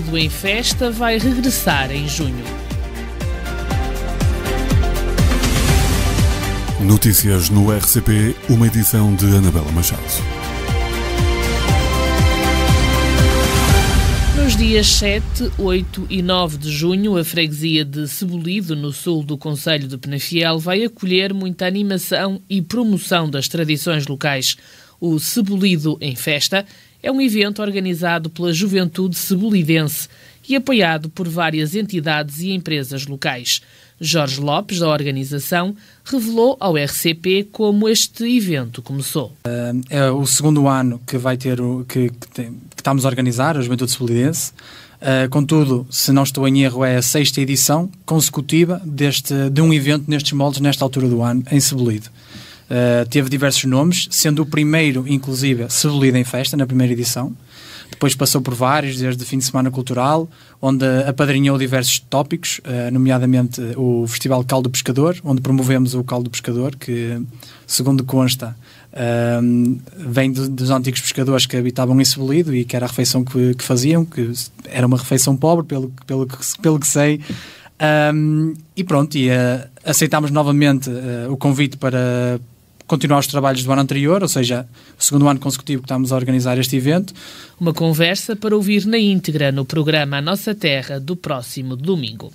nascido em festa, vai regressar em junho. Notícias no RCP, uma edição de Anabela Machado. Nos dias 7, 8 e 9 de junho, a freguesia de Cebolido, no sul do Conselho de Penafiel, vai acolher muita animação e promoção das tradições locais. O Cebolido em Festa é um evento organizado pela juventude cebolidense e apoiado por várias entidades e empresas locais. Jorge Lopes, da organização, revelou ao RCP como este evento começou. É, é o segundo ano que vai ter o, que, que, tem, que estamos a organizar, a Juventude Solidense. Uh, é, contudo, se não estou em erro, é a sexta edição consecutiva deste, de um evento nestes moldes, nesta altura do ano, em Cebolido. Eh, teve diversos nomes, sendo o primeiro, inclusive, Cebolida em Festa, na primeira edição. Depois passou por vários, desde o fim de semana cultural, onde apadrinhou diversos tópicos, eh, nomeadamente eh, o Festival Caldo Pescador, onde promovemos o Caldo Pescador, que, segundo consta, ehm, vem dos antigos pescadores que habitavam em Cebolido e que era a refeição que, faziam, que era uma refeição pobre, pelo, pelo, que, pelo que sei. Um, ehm, e pronto, e, uh, aceitámos novamente uh, o convite para, continuar os trabalhos do ano anterior, ou seja, o segundo ano consecutivo que estamos a organizar este evento. Uma conversa para ouvir na íntegra no programa A Nossa Terra do próximo domingo.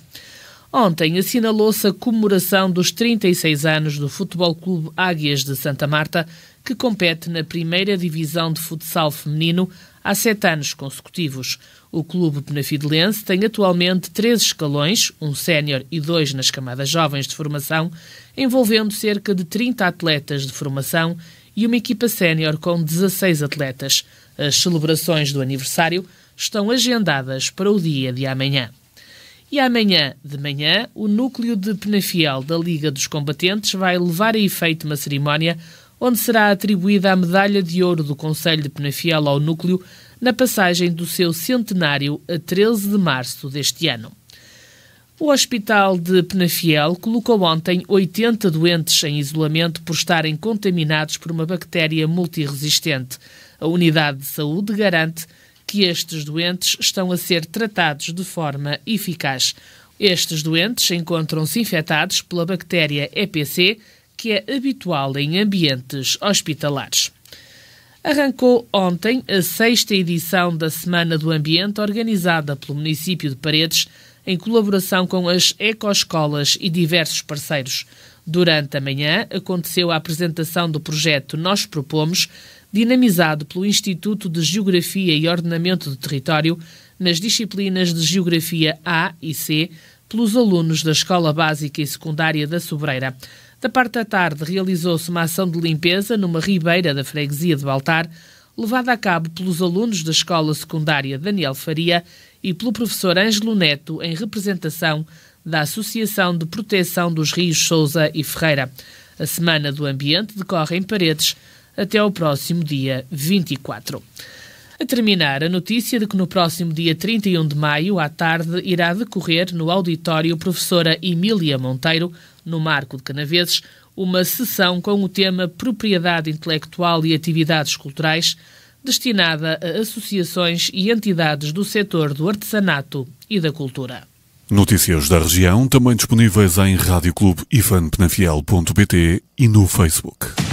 Ontem assinalou-se a comemoração dos 36 anos do Futebol Clube Águias de Santa Marta, que compete na primeira divisão de futsal feminino há sete anos consecutivos. O clube penafidelense tem atualmente três escalões, um sénior e dois nas camadas jovens de formação, envolvendo cerca de 30 atletas de formação e uma equipa sénior com 16 atletas. As celebrações do aniversário estão agendadas para o dia de amanhã. E amanhã de manhã, o núcleo de Penafiel da Liga dos Combatentes vai levar a efeito uma cerimónia onde será atribuída a medalha de ouro do Conselho de Penafiel ao núcleo na passagem do seu centenário a 13 de março deste ano. O Hospital de Penafiel colocou ontem 80 doentes em isolamento por estarem contaminados por uma bactéria multiresistente. A unidade de saúde garante que estes doentes estão a ser tratados de forma eficaz. Estes doentes encontram-se infectados pela bactéria EPC, que é habitual em ambientes hospitalares. Arrancou ontem a sexta edição da Semana do Ambiente, organizada pelo município de Paredes, em colaboração com as ecoescolas e diversos parceiros. Durante a manhã, aconteceu a apresentação do projeto Nós Propomos, dinamizado pelo Instituto de Geografia e Ordenamento do Território, nas disciplinas de Geografia A e C, pelos alunos da Escola Básica e Secundária da Sobreira. Da parte da tarde, realizou-se uma ação de limpeza numa ribeira da freguesia de Baltar, levada a cabo pelos alunos da Escola Secundária Daniel Faria e pelo professor Ângelo Neto, em representação da Associação de Proteção dos Rios Souza e Ferreira. A Semana do Ambiente decorre em Paredes até ao próximo dia 24. A terminar, a notícia de que no próximo dia 31 de maio, à tarde, irá decorrer no auditório Professora Emília Monteiro no Marco de Canaveses, uma sessão com o tema Propriedade Intelectual e Atividades Culturais, destinada a associações e entidades do setor do artesanato e da cultura. Notícias da região também disponíveis em Radioclube e fanpenafiel.pt e no Facebook.